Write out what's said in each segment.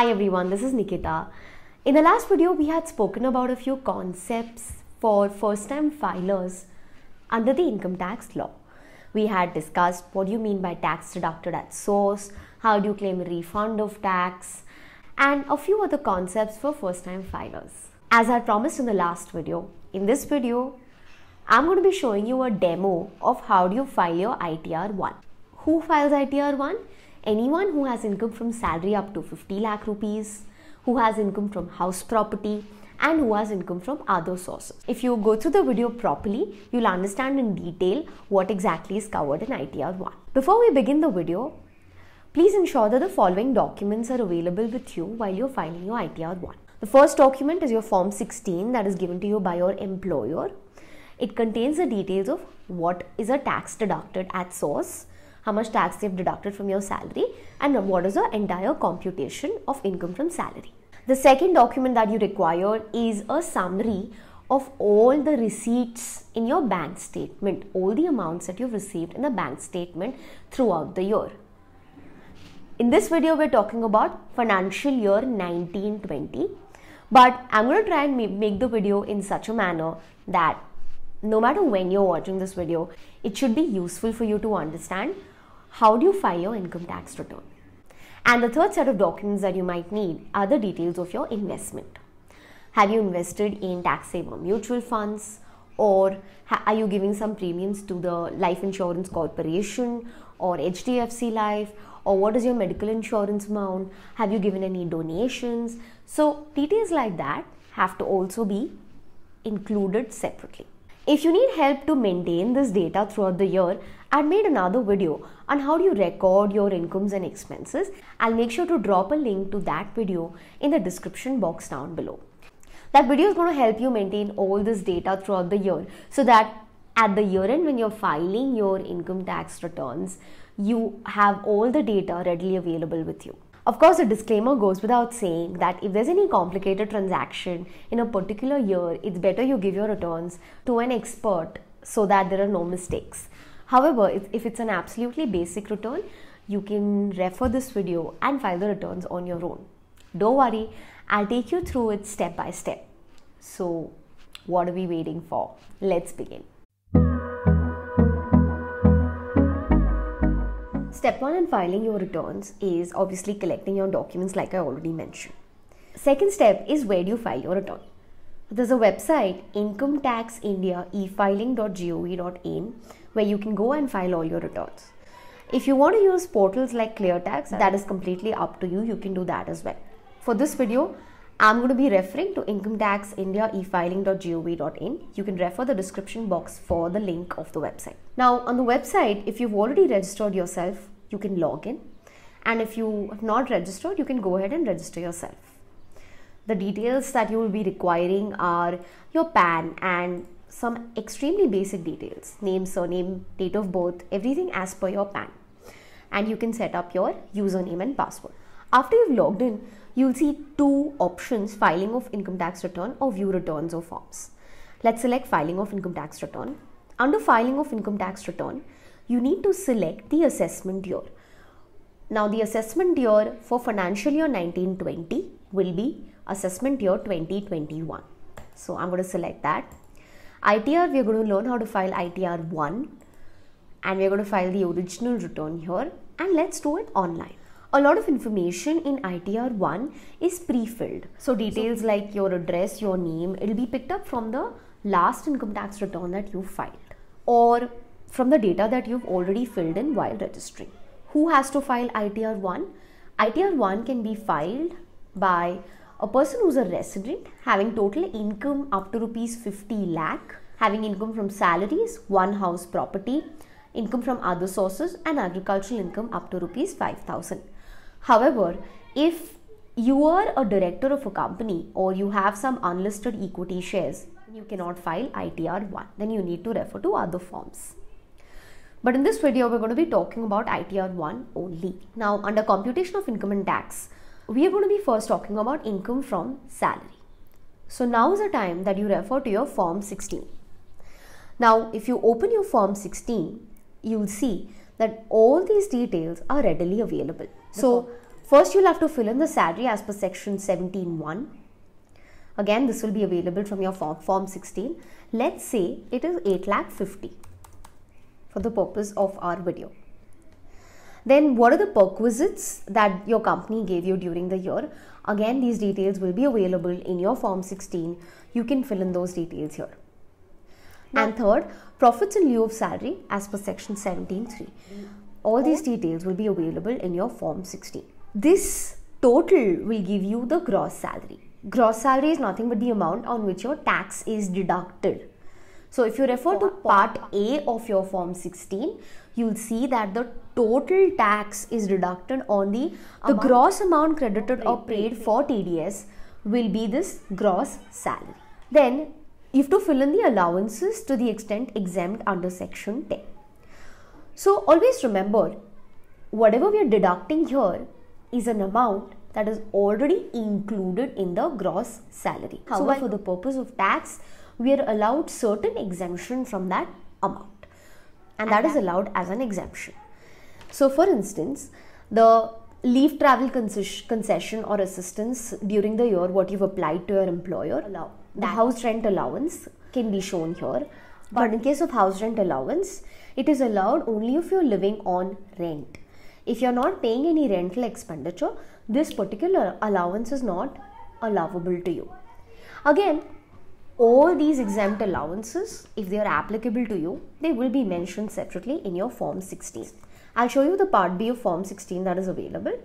Hi everyone, this is Nikita. In the last video, we had spoken about a few concepts for first time filers under the income tax law. We had discussed what do you mean by tax deducted at source, how do you claim a refund of tax, and a few other concepts for first time filers. As I promised in the last video, in this video, I'm going to be showing you a demo of how do you file your ITR 1. Who files ITR 1? anyone who has income from salary up to 50 lakh rupees, who has income from house property, and who has income from other sources. If you go through the video properly, you'll understand in detail what exactly is covered in ITR 1. Before we begin the video, please ensure that the following documents are available with you while you're filing your ITR 1. The first document is your Form 16 that is given to you by your employer. It contains the details of what is a tax deducted at source, how much tax you've deducted from your salary and what is your entire computation of income from salary. The second document that you require is a summary of all the receipts in your bank statement, all the amounts that you've received in the bank statement throughout the year. In this video, we're talking about financial year 1920, but I'm going to try and make the video in such a manner that no matter when you're watching this video, it should be useful for you to understand how do you file your income tax return? And the third set of documents that you might need are the details of your investment. Have you invested in tax saver mutual funds? Or are you giving some premiums to the life insurance corporation or HDFC Life? Or what is your medical insurance amount? Have you given any donations? So, details like that have to also be included separately. If you need help to maintain this data throughout the year, I've made another video on how do you record your incomes and expenses. I'll make sure to drop a link to that video in the description box down below. That video is going to help you maintain all this data throughout the year so that at the year end when you're filing your income tax returns, you have all the data readily available with you. Of course, a disclaimer goes without saying that if there's any complicated transaction in a particular year, it's better you give your returns to an expert so that there are no mistakes. However, if it's an absolutely basic return, you can refer this video and file the returns on your own. Don't worry, I'll take you through it step by step. So, what are we waiting for? Let's begin. Step 1 in filing your returns is obviously collecting your documents like I already mentioned. Second step is where do you file your return? There's a website income tax india efiling.gov.in where you can go and file all your returns. If you want to use portals like ClearTax, that is completely up to you. You can do that as well. For this video, I'm going to be referring to income tax India efiling.gov.in. You can refer the description box for the link of the website. Now on the website, if you've already registered yourself, you can log in. And if you have not registered, you can go ahead and register yourself. The details that you will be requiring are your PAN and some extremely basic details, name, surname, date of birth, everything as per your PAN. And you can set up your username and password. After you've logged in, you'll see two options filing of income tax return or view returns or forms. Let's select filing of income tax return. Under filing of income tax return, you need to select the assessment year. Now the assessment year for financial year 1920 will be assessment year 2021. So I'm going to select that. ITR, we're going to learn how to file ITR 1 and we're going to file the original return here and let's do it online a lot of information in ITR1 is pre-filled. So details so, like your address, your name, it'll be picked up from the last income tax return that you filed or from the data that you've already filled in while registering. Who has to file ITR1? ITR1 can be filed by a person who's a resident having total income up to rupees 50 lakh, having income from salaries, one house property, income from other sources and agricultural income up to rupees 5000 However, if you are a director of a company or you have some unlisted equity shares, you cannot file ITR 1. Then you need to refer to other forms. But in this video, we're going to be talking about ITR 1 only. Now, under computation of income and tax, we are going to be first talking about income from salary. So now is the time that you refer to your Form 16. Now, if you open your Form 16, you'll see that all these details are readily available. So first you'll have to fill in the salary as per section 17.1. Again, this will be available from your form, form 16. Let's say it is 8 lakh 50 for the purpose of our video. Then what are the perquisites that your company gave you during the year? Again, these details will be available in your form 16. You can fill in those details here. And third, profits in lieu of salary as per section 17.3. All these details will be available in your Form 16. This total will give you the gross salary. Gross salary is nothing but the amount on which your tax is deducted. So if you refer to part A of your form 16, you'll see that the total tax is deducted on the, the amount gross amount credited or paid for TDS will be this gross salary. Then you have to fill in the allowances to the extent exempt under section 10. So always remember whatever we are deducting here is an amount that is already included in the gross salary. However, so for the purpose of tax, we are allowed certain exemption from that amount and that is allowed as an exemption. So for instance, the leave travel concession or assistance during the year what you've applied to your employer, Allow. the house rent allowance can be shown here. But, but in case of house rent allowance, it is allowed only if you're living on rent. If you're not paying any rental expenditure, this particular allowance is not allowable to you. Again, all these exempt allowances, if they are applicable to you, they will be mentioned separately in your Form 16. I'll show you the Part B of Form 16 that is available.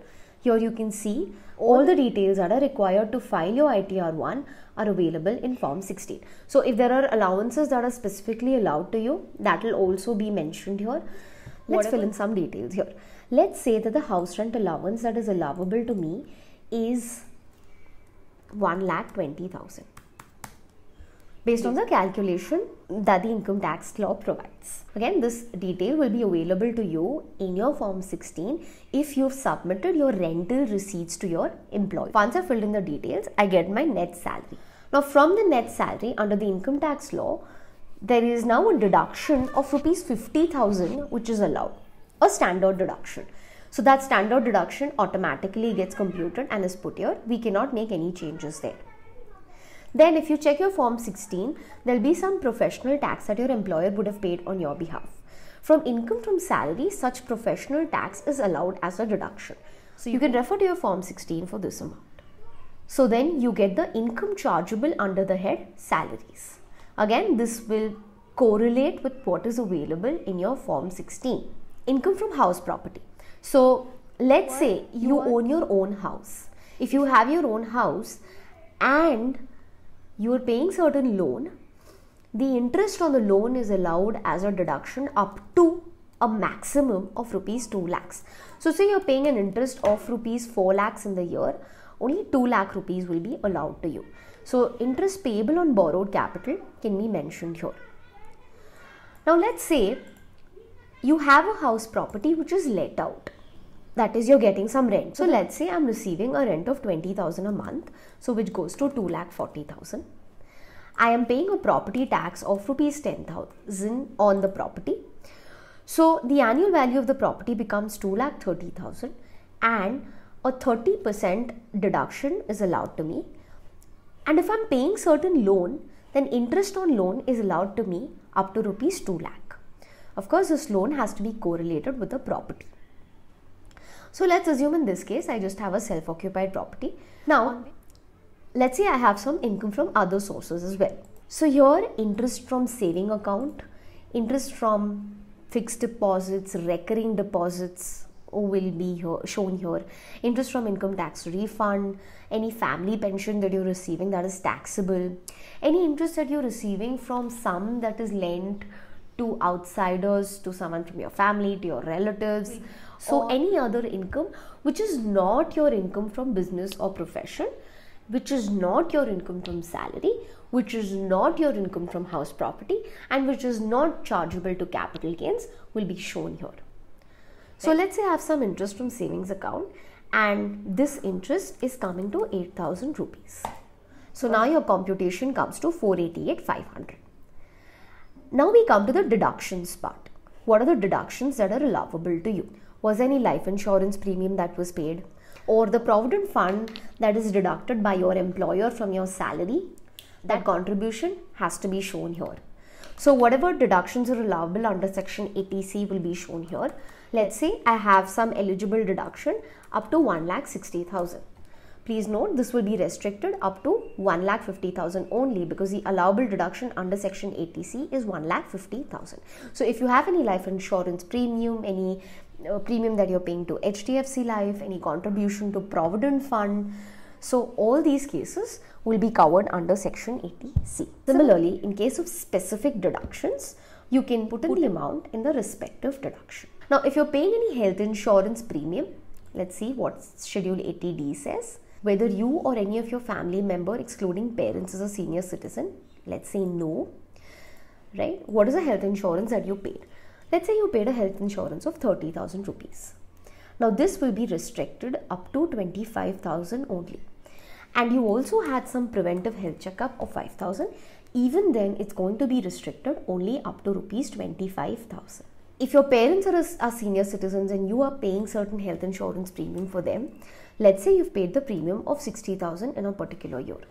Here you can see all the details that are required to file your ITR1 are available in Form 16. So if there are allowances that are specifically allowed to you, that will also be mentioned here. Let's Whatever. fill in some details here. Let's say that the house rent allowance that is allowable to me is 1 lakh 20,000 based on the calculation that the income tax law provides. Again, this detail will be available to you in your form 16 if you've submitted your rental receipts to your employer. Once I filled in the details, I get my net salary. Now from the net salary under the income tax law, there is now a deduction of rupees 50,000 which is allowed, a standard deduction. So that standard deduction automatically gets computed and is put here. We cannot make any changes there. Then if you check your Form 16, there'll be some professional tax that your employer would have paid on your behalf. From income from salary, such professional tax is allowed as a deduction. So you can refer to your Form 16 for this amount. So then you get the income chargeable under the head salaries. Again, this will correlate with what is available in your Form 16. Income from house property. So let's say you, you own your own house. If you have your own house and you are paying certain loan the interest on the loan is allowed as a deduction up to a maximum of rupees 2 lakhs so say you're paying an interest of rupees 4 lakhs in the year only 2 lakh rupees will be allowed to you so interest payable on borrowed capital can be mentioned here now let's say you have a house property which is let out that is you're getting some rent so let's say i'm receiving a rent of 20000 a month so which goes to 2 lakh 40000 i am paying a property tax of rupees 10000 on the property so the annual value of the property becomes 2 lakh 30000 and a 30% deduction is allowed to me and if i'm paying certain loan then interest on loan is allowed to me up to rupees 2 lakh of course this loan has to be correlated with the property so let's assume in this case I just have a self-occupied property. Now let's say I have some income from other sources as well. So your interest from saving account, interest from fixed deposits, recurring deposits will be here, shown here. Interest from income tax refund, any family pension that you're receiving that is taxable, any interest that you're receiving from some that is lent to outsiders, to someone from your family, to your relatives, mm -hmm. So, oh. any other income which is not your income from business or profession, which is not your income from salary, which is not your income from house property, and which is not chargeable to capital gains will be shown here. So, let's say I have some interest from savings account, and this interest is coming to 8000 rupees. So, now your computation comes to 488,500. Now we come to the deductions part. What are the deductions that are allowable to you? was any life insurance premium that was paid or the provident fund that is deducted by your employer from your salary that contribution has to be shown here so whatever deductions are allowable under section 80c will be shown here let's say i have some eligible deduction up to 1 lakh 60000 please note this will be restricted up to 1 lakh 50000 only because the allowable deduction under section 80c is 1 lakh 50000 so if you have any life insurance premium any uh, premium that you're paying to HDFC Life, any contribution to Provident Fund. So, all these cases will be covered under Section 80C. Similarly, in case of specific deductions, you can put in the amount in the respective deduction. Now, if you're paying any health insurance premium, let's see what Schedule 80D says. Whether you or any of your family member, excluding parents, is a senior citizen, let's say no, right? What is the health insurance that you paid? Let's say you paid a health insurance of 30,000 rupees. Now this will be restricted up to 25,000 only. And you also had some preventive health checkup of 5,000. Even then, it's going to be restricted only up to rupees 25,000. If your parents are, are senior citizens and you are paying certain health insurance premium for them, let's say you've paid the premium of 60,000 in a particular year.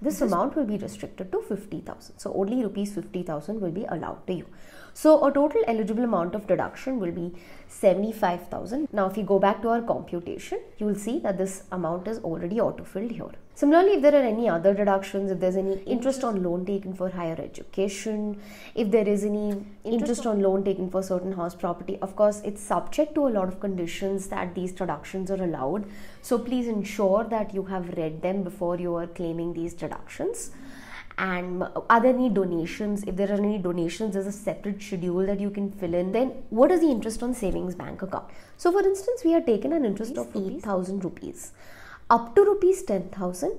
This, this amount will be restricted to 50,000. So only rupees 50,000 will be allowed to you. So a total eligible amount of deduction will be 75,000. Now if you go back to our computation, you will see that this amount is already auto-filled here. Similarly, if there are any other deductions, if there's any interest on loan taken for higher education, if there is any interest on loan taken for certain house property, of course, it's subject to a lot of conditions that these deductions are allowed. So please ensure that you have read them before you are claiming these deductions and are there any donations if there are any donations there's a separate schedule that you can fill in then what is the interest on savings bank account so for instance we have taken an interest rupees, of 8000 rupees up to rupees 10000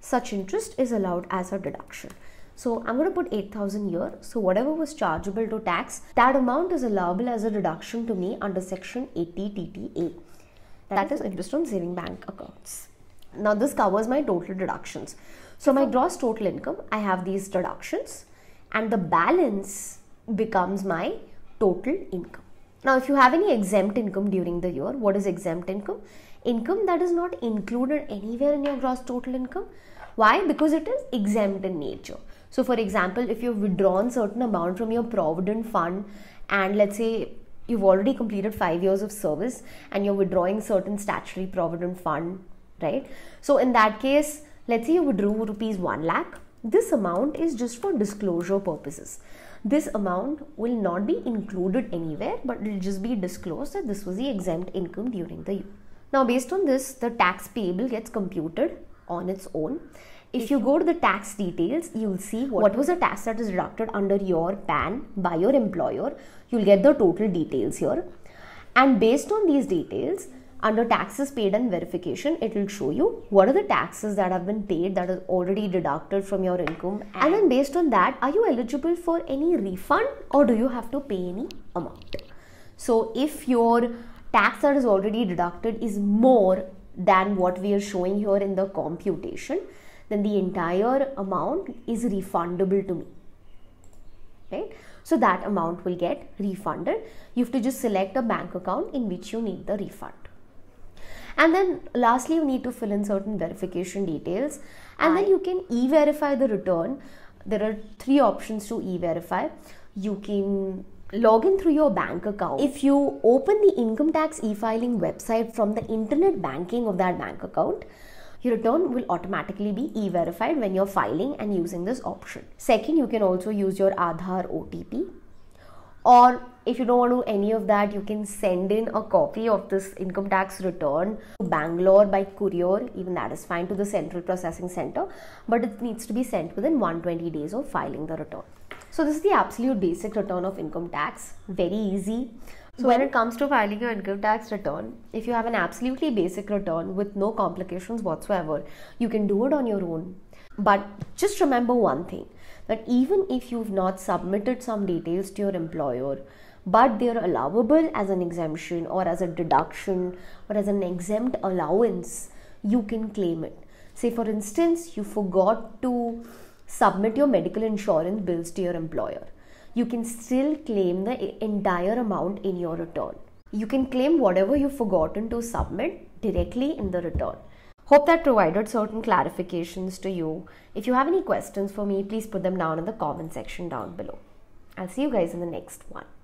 such interest is allowed as a deduction so I'm going to put 8000 here. So whatever was chargeable to tax, that amount is allowable as a deduction to me under section 80 TTA. that, that is interest on saving bank accounts. Now this covers my total deductions. So my gross total income, I have these deductions and the balance becomes my total income. Now, if you have any exempt income during the year, what is exempt income? Income that is not included anywhere in your gross total income. Why? Because it is exempt in nature. So, for example, if you've withdrawn certain amount from your provident fund and let's say you've already completed five years of service and you're withdrawing certain statutory provident fund, right? So, in that case, Let's say you withdrew rupees 1 lakh. This amount is just for disclosure purposes. This amount will not be included anywhere, but it will just be disclosed that this was the exempt income during the year. Now, based on this, the tax payable gets computed on its own. If you go to the tax details, you'll see what, what was the tax that is deducted under your PAN by your employer. You'll get the total details here. And based on these details, under taxes paid and verification it will show you what are the taxes that have been paid that is already deducted from your income and, and then based on that are you eligible for any refund or do you have to pay any amount so if your tax that is already deducted is more than what we are showing here in the computation then the entire amount is refundable to me right so that amount will get refunded you have to just select a bank account in which you need the refund and then lastly, you need to fill in certain verification details. And then you can e-verify the return. There are three options to e-verify. You can log in through your bank account. If you open the income tax e-filing website from the internet banking of that bank account, your return will automatically be e-verified when you're filing and using this option. Second, you can also use your Aadhaar OTP or if you don't want to do any of that you can send in a copy of this income tax return to bangalore by courier even that is fine to the central processing center but it needs to be sent within 120 days of filing the return so this is the absolute basic return of income tax very easy so when it comes to filing your income tax return, if you have an absolutely basic return with no complications whatsoever, you can do it on your own. But just remember one thing that even if you've not submitted some details to your employer, but they are allowable as an exemption or as a deduction or as an exempt allowance, you can claim it. Say, for instance, you forgot to submit your medical insurance bills to your employer. You can still claim the entire amount in your return. You can claim whatever you've forgotten to submit directly in the return. Hope that provided certain clarifications to you. If you have any questions for me, please put them down in the comment section down below. I'll see you guys in the next one.